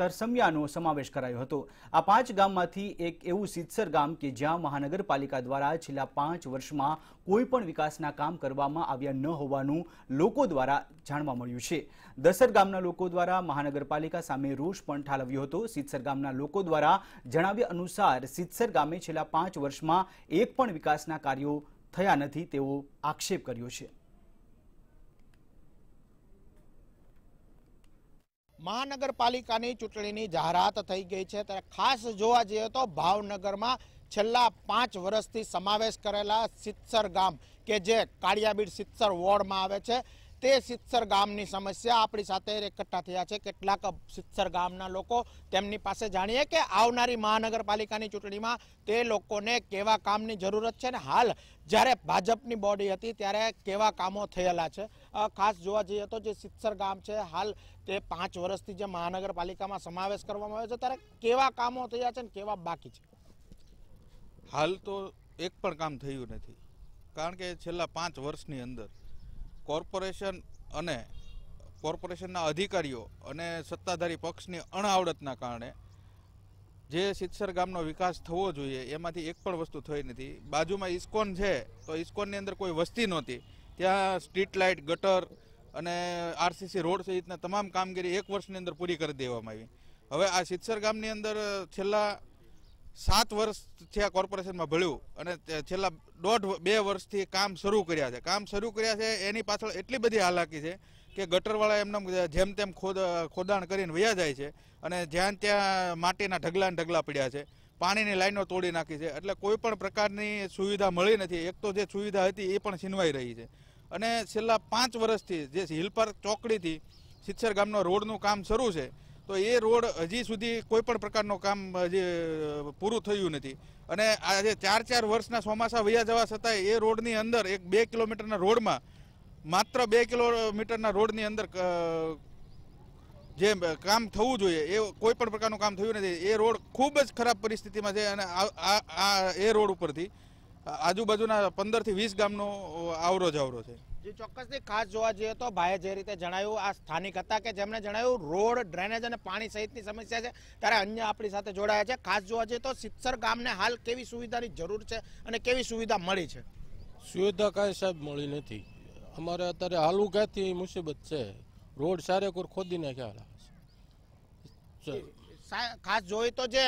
તરસમિયાનો સમાવેશ કરાયો હતો આ પાંચ ગામમાંથી એક એવું સિદ્ધસર ગામ કે જ્યાં મહાનગરપાલિકા દ્વારા છેલ્લા પાંચ વર્ષમાં કોઈપણ વિકાસના કામ કરવામાં આવ્યા ન હોવાનું લોકો દ્વારા જાણવા મળ્યું છે દસર ગામના લોકો દ્વારા મહાનગરપાલિકા સામે રોષ પણ ઠાલવ્યો હતો સિદ્ધસર ગામના લોકો દ્વારા જણાવ્યા અનુસાર સિદ્ધસર ગામે છેલ્લા પાંચ વર્ષમાં એક પણ વિકાસના કાર્યો થયા નથી તેવો આક્ષેપ કર્યો છે મહાનગરપાલિકાની ચૂંટણીની જાહેરાત થઈ ગઈ છે ત્યારે ખાસ જોવા જઈએ તો ભાવનગરમાં છેલ્લા પાંચ વર્ષથી સમાવેશ કરેલા સિત્સર ગામ કે જે કાળિયાબીડ સિત્સર વોર્ડમાં આવે છે તે સિત્સર ગામની સમસ્યા આપણી સાથે એકઠા થયા છે કેટલાક સિત્સર ગામના લોકો તેમની પાસે જાણીએ કે આવનારી મહાનગરપાલિકાની ચૂંટણીમાં તે લોકોને કેવા કામની જરૂરત છે ને હાલ જ્યારે ભાજપની બોડી હતી ત્યારે કેવા કામો થયેલા છે ખાસ જોવા જઈએ તો જે સિત્સર ગામ છે હાલ તે પાંચ વર્ષથી જે મહાનગરપાલિકામાં સમાવેશ કરવામાં આવ્યો છે ત્યારે કેવા કામો થયા છે ને કેવા બાકી છે હાલ તો એક પણ કામ થયું નથી કારણ કે છેલ્લા પાંચ વર્ષની અંદર કોર્પોરેશન અને કોર્પોરેશનના અધિકારીઓ અને સત્તાધારી પક્ષની અણઆવડતના કારણે જે સિત્સર ગામનો વિકાસ થવો જોઈએ એમાંથી એક પણ વસ્તુ થઈ નથી બાજુમાં ઇસ્કોન છે તો ઇસ્કોનની અંદર કોઈ વસ્તી નહોતી ત્યાં સ્ટ્રીટ લાઇટ ગટર અને આરસીસી રોડ સહિતના તમામ કામગીરી એક વર્ષની અંદર પૂરી કરી દેવામાં આવી હવે આ સિત્સર ગામની અંદર છેલ્લા સાત વર્ષથી આ કોર્પોરેશનમાં ભળ્યું અને છેલ્લા દોઢ બે વર્ષથી કામ શરૂ કર્યા છે કામ શરૂ કર્યા છે એની પાછળ એટલી બધી હાલાકી છે કે ગટરવાળા એમને જેમ તેમ ખોદ ખોદાણ કરીને વયા જાય છે અને જ્યાં ત્યાં માટીના ઢગલા ઢગલા પડ્યા છે પાણીની લાઈનો તોડી નાખી છે એટલે કોઈ પણ પ્રકારની સુવિધા મળી નથી એક તો જે સુવિધા હતી એ પણ છીનવાઈ રહી છે અને છેલ્લા પાંચ વર્ષથી જે હિલપાર્ક ચોકડીથી સિત્સર ગામનો રોડનું કામ શરૂ છે તો એ રોડ હજી સુધી કોઈ પણ પ્રકારનું કામ હજી પૂરું થયું નથી અને આજે ચાર ચાર વર્ષના ચોમાસા વયા જવા છતાંય એ રોડની અંદર એક બે કિલોમીટરના રોડમાં માત્ર બે કિલોમીટરના રોડની અંદર જે કામ થવું જોઈએ એ કોઈ પણ પ્રકારનું કામ થયું નથી એ રોડ ખૂબ જ ખરાબ પરિસ્થિતિમાં છે અને આ એ રોડ ઉપરથી આજુબાજુના પંદરથી વીસ ગામનો આવરો જ આવરો છે જે ચોક્કસથી ખાસ જોવા જઈએ તો ભાઈએ જે રીતે જણાવ્યું આ સ્થાનિક હતા કે જેમણે જણાવ્યું રોડ ડ્રેનેજ અને પાણી સહિતની સમસ્યા છે ત્યારે અન્ય આપણી સાથે જોડાયા છે ખાસ જોવા જઈએ તો સિત્સર ગામને હાલ કેવી સુવિધાની જરૂર છે અને કેવી સુવિધા મળી છે સુવિધા કાંઈ સાહેબ મળી નથી અમારે અત્યારે હાલું ક્યાંથી મુસીબત છે રોડ સારેકોર ખોદી નાખ્યા છે ખાસ જોઈએ તો જે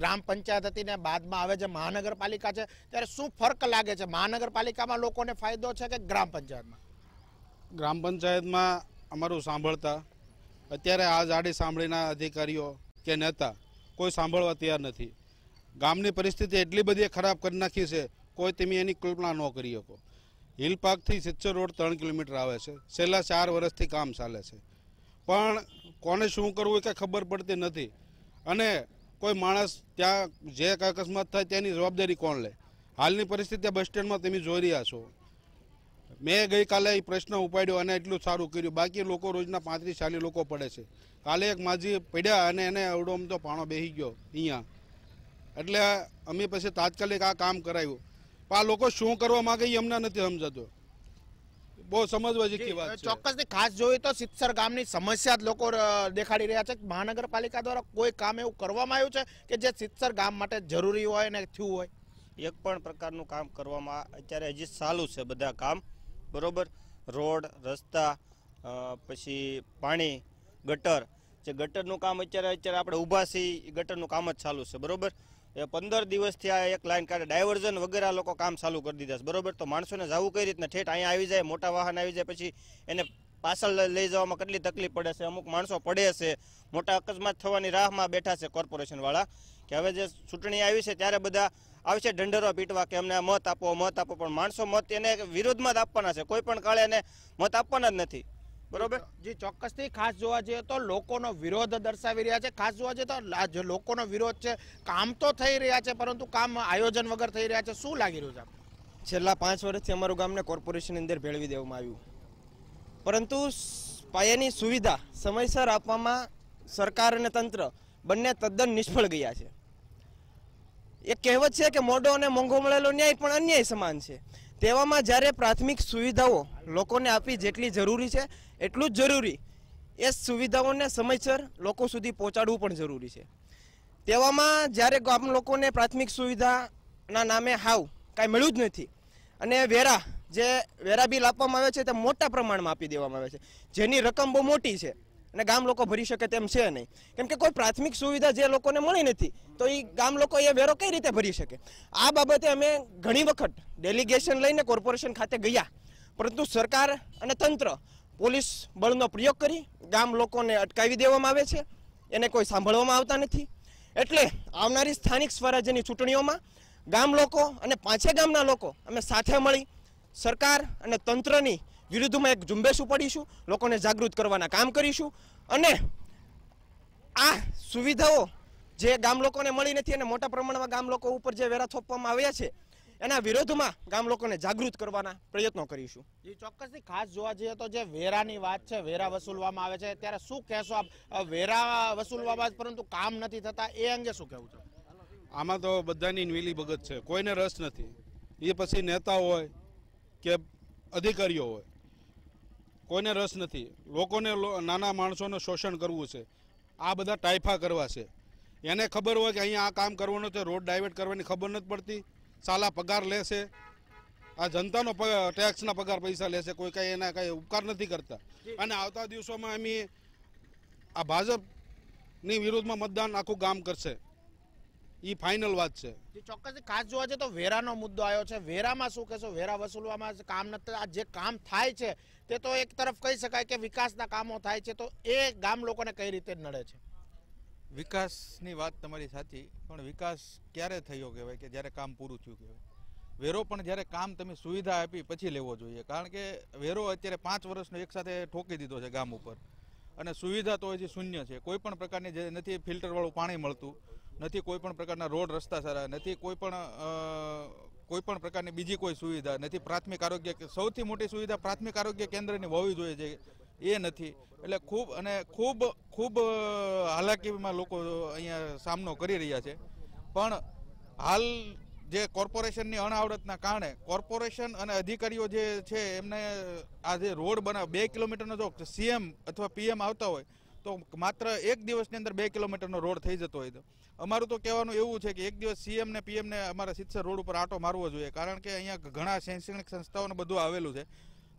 ગ્રામ પંચાયત હતી ને બાદમાં આવે જે મહાનગરપાલિકા છે ત્યારે શું ફરક લાગે છે મહાનગરપાલિકામાં લોકોને ફાયદો છે કે ગ્રામ પંચાયતમાં ગ્રામ પંચાયતમાં અમારું સાંભળતા અત્યારે આ જાડી સાંભળીના અધિકારીઓ કે નેતા કોઈ સાંભળવા તૈયાર નથી ગામની પરિસ્થિતિ એટલી બધી ખરાબ કરી નાખી છે કોઈ તમે એની કલ્પના ન કરી શકો હિલપાકથી પાર્કથી રોડ ત્રણ કિલોમીટર આવે છે છેલ્લા ચાર વર્ષથી કામ ચાલે છે પણ કોને શું કરવું એ કાંઈ ખબર પડતી નથી અને કોઈ માણસ ત્યાં જે અકસ્માત થાય તેની જવાબદારી કોણ લે હાલની પરિસ્થિતિ બસ સ્ટેન્ડમાં તમે જોઈ રહ્યા છો મેં ગઈકાલે એ પ્રશ્ન ઉપાડ્યો અને એટલું સારું કર્યું બાકી લોકો રોજના પાંત્રીસ ચાલીસ લોકો પડે છે કાલે એક માજી પડ્યા અને એને અવડોમ તો પાણો બેસી ગયો અહીંયા એટલે અમે પછી તાત્કાલિક આ કામ કરાવ્યું પણ આ લોકો શું કરવા માગે એ અમને નથી સમજાતું બહુ સમજવા જેટલી વાત ચોક્કસ ખાસ જોઈએ તો સિત્સર ગામની સમસ્યા જ લોકો દેખાડી રહ્યા છે મહાનગરપાલિકા દ્વારા કોઈ કામ એવું કરવામાં આવ્યું છે કે જે સિત્સર ગામ માટે જરૂરી હોય અને થયું હોય એક પણ પ્રકારનું કામ કરવામાં અત્યારે હજી ચાલુ છે બધા કામ બરોબર રોડ રસ્તા પછી પાણી ગટર જે ગટરનું કામ અત્યારે અત્યારે આપણે ઊભા છીએ ગટરનું કામ જ ચાલુ છે બરોબર એ પંદર દિવસથી આ એક લાઈન કાઢે ડાયવર્ઝન વગેરે આ લોકો કામ ચાલુ કરી દીધા છે બરોબર તો માણસોને જવું કઈ રીતના ઠેઠ અહીંયા આવી જાય મોટા વાહન આવી જાય પછી એને પાછળ લઈ જવામાં કેટલી તકલીફ પડે છે અમુક માણસો પડે છે મોટા અકસ્માત થવાની રાહમાં બેઠા છે કોર્પોરેશનવાળા કે હવે જે ચૂંટણી આવી છે ત્યારે બધા આવે છે ઢંઢરો પીટવા કે અમને મત આપો મત આપો પણ માણસો મત એને વિરોધમાં જ આપવાના છે કોઈ પણ કાળે એને મત આપવાના જ નથી બરોબર જે ચોક્કસથી ખાસ જોવા જઈએ તો લોકોનો વિરોધ દર્શાવી રહ્યા છે ખાસ જોવા જઈએ તો લોકોનો વિરોધ છે કામ તો થઈ રહ્યા છે પરંતુ કામ આયોજન વગર થઈ રહ્યા છે શું લાગી રહ્યું છે છેલ્લા પાંચ વર્ષથી અમારું ગામને કોર્પોરેશનની અંદર ભેળવી દેવામાં આવ્યું પરંતુ પાયાની સુવિધા સમયસર આપવામાં સરકાર અને તંત્ર બંને તદ્દન નિષ્ફળ ગયા છે એક કહેવત છે કે મોડો અને મોંઘો મળેલો ન્યાય પણ અન્યાય સમાન છે તેવામાં જ્યારે પ્રાથમિક સુવિધાઓ લોકોને આપવી જેટલી જરૂરી છે એટલું જ જરૂરી એ સુવિધાઓને સમયસર લોકો સુધી પહોંચાડવું પણ જરૂરી છે તેવામાં જ્યારે આમ લોકોને પ્રાથમિક સુવિધાના નામે હાવ કાંઈ મળ્યું જ નથી અને વેરા જે વેરા બિલ આપવામાં આવે છે તે મોટા પ્રમાણમાં આપી દેવામાં આવે છે જેની રકમ બહુ મોટી છે અને ગામ લોકો ભરી શકે તેમ છે નહીં કેમ કે કોઈ પ્રાથમિક સુવિધા જે લોકોને મળી નથી તો એ ગામ લોકો એ વેરો કઈ રીતે ભરી શકે આ બાબતે અમે ઘણી વખત ડેલિગેશન લઈને કોર્પોરેશન ખાતે ગયા પરંતુ સરકાર અને તંત્ર પોલીસ બળનો પ્રયોગ કરી ગામ લોકોને અટકાવી દેવામાં આવે છે એને કોઈ સાંભળવામાં આવતા નથી એટલે આવનારી સ્થાનિક સ્વરાજ્યની ચૂંટણીઓમાં ગામ લોકો અને પાંચે ગામના લોકો અમે સાથે મળી સરકાર અને તંત્રની વિરુદ્ધમાં એક ઝુંબેશ ઉપાડીશું લોકોને જાગૃત કરવાના કામ કરીશું અને આ સુવિધાઓ જે ગામ લોકોને મળી નથી અને મોટા પ્રમાણમાં ગામ લોકો ઉપર જે વેરા થોપવામાં આવ્યા છે એના વિરોધમાં ગામ લોકોને જાગૃત કરવાના પ્રયત્નો કરીશું જી ચોક્કસથી ખાસ જોવા જઈએ તો જે વેરાની વાત છે વેરા વસૂલવામાં આવે છે ત્યારે શું કહેશો આપ વેરા વસૂલવામાં પરંતુ કામ નથી થતા એ અંગે શું કહેવું છે આમાં તો બધાની નીલી ભગત છે કોઈને રસ નથી એ પછી નેતા હોય કે અધિકારીઓ હોય કોઈને રસ નથી લોકોને નાના માણસોને શોષણ કરવું છે આ બધા ટાઈફા કરવા છે એને ખબર હોય કે અહીંયા આ કામ કરવાનું છે રોડ ડાયવર્ટ કરવાની ખબર નથી પડતી સાલા પગાર લેશે આ જનતાનો ટેક્સના પગાર પૈસા લેશે કોઈ કાંઈ એના કાંઈ ઉપકાર નથી કરતા અને આવતા દિવસોમાં અમે આ ભાજપની વિરુદ્ધમાં મતદાન આખું ગામ કરશે એ ફાઇનલ વાત છે ચોક્કસ ખાસ જોવા છે તો વેરાનો મુદ્દો આવ્યો છે વેરામાં શું કહેશો વેરા વસૂલવામાં કામ નથી આ જે કામ થાય છે તે તો એક તરફ કહી શકાય કે વિકાસના કામો થાય છે તો એ ગામ લોકોને કઈ રીતે નડે છે વિકાસની વાત તમારી સાચી પણ વિકાસ ક્યારે થયો કહેવાય કે જ્યારે કામ પૂરું થયું કહેવાય વેરો પણ જ્યારે કામ તમે સુવિધા આપી પછી લેવો જોઈએ કારણ કે વેરો અત્યારે પાંચ વર્ષનો એકસાથે ઠોકી દીધો છે ગામ ઉપર અને સુવિધા તો હજી શૂન્ય છે કોઈ પણ પ્રકારની જે નથી ફિલ્ટરવાળું પાણી મળતું નથી કોઈ પણ પ્રકારના રોડ રસ્તા સારા નથી કોઈ પણ કોઈ પણ પ્રકારની બીજી કોઈ સુવિધા નથી પ્રાથમિક આરોગ્ય સૌથી મોટી સુવિધા પ્રાથમિક આરોગ્ય કેન્દ્રની હોવી જોઈએ છે એ નથી એટલે ખૂબ અને ખૂબ ખૂબ હાલાકીમાં લોકો અહીંયા સામનો કરી રહ્યા છે પણ હાલ જે કોર્પોરેશનની અણાવડતના કારણે કોર્પોરેશન અને અધિકારીઓ જે છે એમને આ જે રોડ બનાવ બે કિલોમીટરનો જો સીએમ અથવા પીએમ આવતા હોય તો માત્ર એક દિવસની અંદર બે કિલોમીટરનો રોડ થઈ જતો હોય તો અમારું તો કહેવાનું એવું છે કે એક દિવસ સીએમને પીએમને અમારા શિક્ષક રોડ ઉપર આટો મારવો જોઈએ કારણ કે અહીંયા ઘણા શૈક્ષણિક સંસ્થાઓને બધું આવેલું છે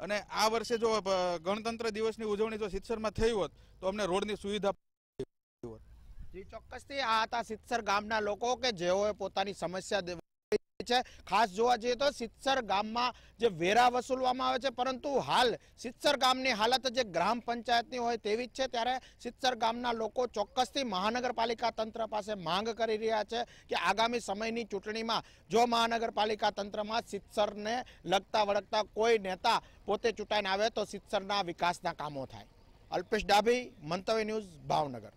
અને આ વર્ષે જો ગણતંત્ર દિવસની ઉજવણી જો શિક્ષણમાં થઈ હોત તો અમને રોડની સુવિધા જી ચોક્કસથી આ હતા સિત્સર ગામના લોકો કે જેઓએ પોતાની સમસ્યા છે ખાસ જોવા જઈએ તો સિત્સર ગામમાં જે વેરા વસૂલવામાં આવે છે પરંતુ હાલ સિત્સર ગામની હાલત જે ગ્રામ પંચાયતની હોય તેવી જ છે ત્યારે સિત્સર ગામના લોકો ચોક્કસથી મહાનગરપાલિકા તંત્ર પાસે માંગ કરી રહ્યા છે કે આગામી સમયની ચૂંટણીમાં જો મહાનગરપાલિકા તંત્રમાં સિત્સરને લગતા વળગતા કોઈ નેતા પોતે ચૂંટાઈને આવે તો સિત્સરના વિકાસના કામો થાય અલ્પેશ ડાભી મંતવ્ય ન્યૂઝ ભાવનગર